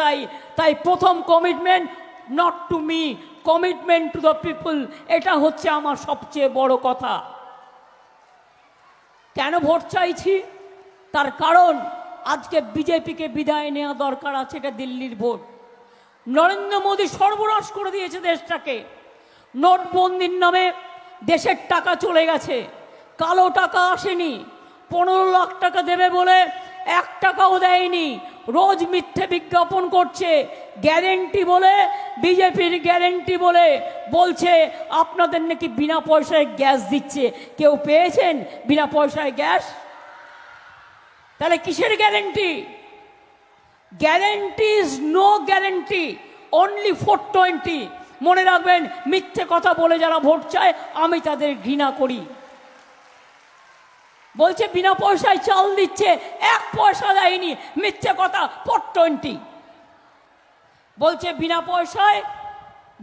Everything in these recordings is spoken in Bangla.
তাই তাই প্রথম commitment not to me commitment to the people এটা হচ্ছে আমার সবচেয়ে বড় কথা কেন ভোট চাইছি তার কারণ আজকে বিজেপিকে বিদায় নেওয়া দরকার আছে এটা দিল্লির ভোট নরেন্দ্র মোদী সর্বনাশ করে দিয়েছে দেশটাকে নোটবন্দির নামে দেশের টাকা চলে গেছে কালো টাকা আসেনি পনেরো লাখ টাকা দেবে বলে এক টাকাও দেয়নি রোজ মিথ্যে বিজ্ঞাপন করছে গ্যারেন্টি বলে বিজেপির গ্যারেন্টি বলে বলছে আপনাদের নাকি বিনা পয়সায় গ্যাস দিচ্ছে কেউ পেয়েছেন বিনা পয়সায় গ্যাস তাহলে কিসের guarantee guarantee is no guarantee only four twenty মনে রাখবেন মিথ্যে কথা বলে যারা ভোট চায় আমি তাদের ঘৃণা করি বলছে বিনা পয়সায় চাল দিচ্ছে এক পয়সা দেয়নি মিথ্যে কথা ফোর টোয়েন্টি বলছে বিনা পয়সায়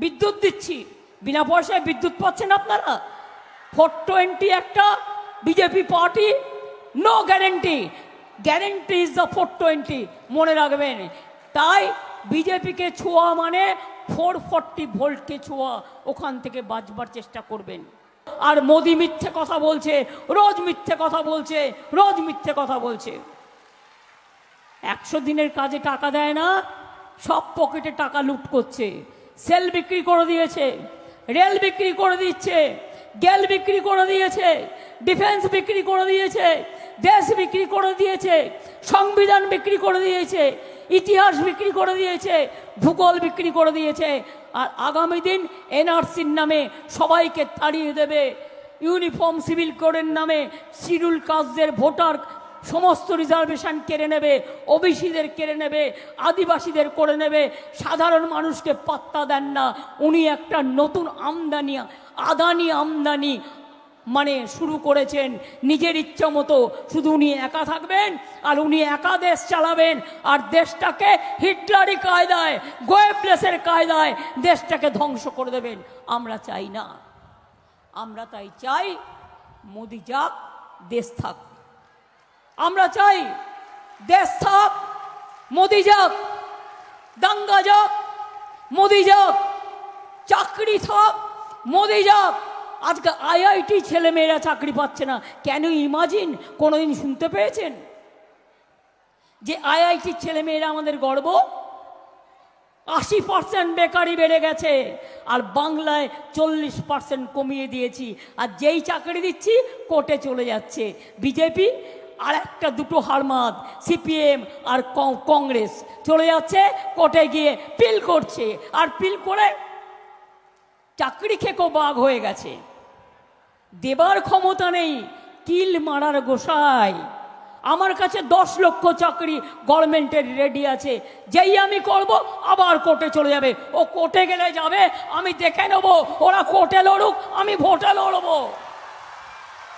বিদ্যুৎ দিচ্ছি বিনা পয়সায় বিদ্যুৎ পাচ্ছেন আপনারা ফোর টোয়েন্টি একটা BJP party no guarantee guarantee is the four twenty মনে রাখবেন তাই বিজেপিকে ছোঁয়া মানে ফোর ফোরটি ভোল্টকে ছোঁয়া ওখান থেকে বাঁচবার চেষ্টা করবেন আর মোদি মিথ্যে কথা বলছে রোজ মিথ্যে কথা বলছে রোজ মিথ্যে কথা বলছে একশো দিনের কাজে টাকা দেয় না সব পকেটে টাকা লুট করছে সেল বিক্রি করে দিয়েছে রেল বিক্রি করে দিচ্ছে গেল বিক্রি করে দিয়েছে ডিফেন্স বিক্রি করে দিয়েছে দেশ বিক্রি করে দিয়েছে সংবিধান বিক্রি করে দিয়েছে ইতিহাস বিক্রি করে দিয়েছে ভূগোল বিক্রি করে দিয়েছে আর আগামী দিন এনআরসির নামে সবাইকে তাড়িয়ে দেবে ইউনিফর্ম সিভিল কোডের নামে শিডিউল কাজদের ভোটার সমস্ত রিজার্ভেশন কেড়ে নেবে ওবিসিদের কেড়ে নেবে আদিবাসীদের করে নেবে সাধারণ মানুষকে পাত্তা দেন না উনি একটা নতুন আমদানি আদানি আমদানি মানে শুরু করেছেন নিজের ইচ্ছা মতো শুধু উনি একা থাকবেন আর উনি একা দেশ চালাবেন আর দেশটাকে হিটলারি কায়দায় গোয়েপ্লেসের কায়দায় দেশটাকে ধ্বংস করে দেবেন আমরা চাই না আমরা তাই চাই মোদি যাক দেশ থাক আমরা চাই দেশ থাক মোদি যাক দাঙ্গা যাক মোদি যাক চাকরি থাক মোদি যাক আজকে আইআইটি ছেলেমেয়েরা চাকরি পাচ্ছে না কেন ইমাজিন কোনোদিন শুনতে পেয়েছেন যে আইআইটির ছেলেমেয়েরা আমাদের গর্ব আশি পার্সেন্ট বেকারি বেড়ে গেছে আর বাংলায় চল্লিশ পার্সেন্ট কমিয়ে দিয়েছি আর যেই চাকরি দিচ্ছি কোর্টে চলে যাচ্ছে বিজেপি আর একটা দুটো হারমাদ সিপিএম আর কংগ্রেস চলে যাচ্ছে কোর্টে গিয়ে পিল করছে আর পিল করে চাকরি খেকো বাঘ হয়ে গেছে দেবার ক্ষমতা নেই কিল মারার গোসাই আমার কাছে দশ লক্ষ চাকরি গভর্নমেন্টের রেডি আছে যেই আমি করব আবার কোর্টে চলে যাবে ও কোর্টে গেলে যাবে আমি দেখে নেব ওরা কোর্টে লড়ুক আমি ভোটে লড়বো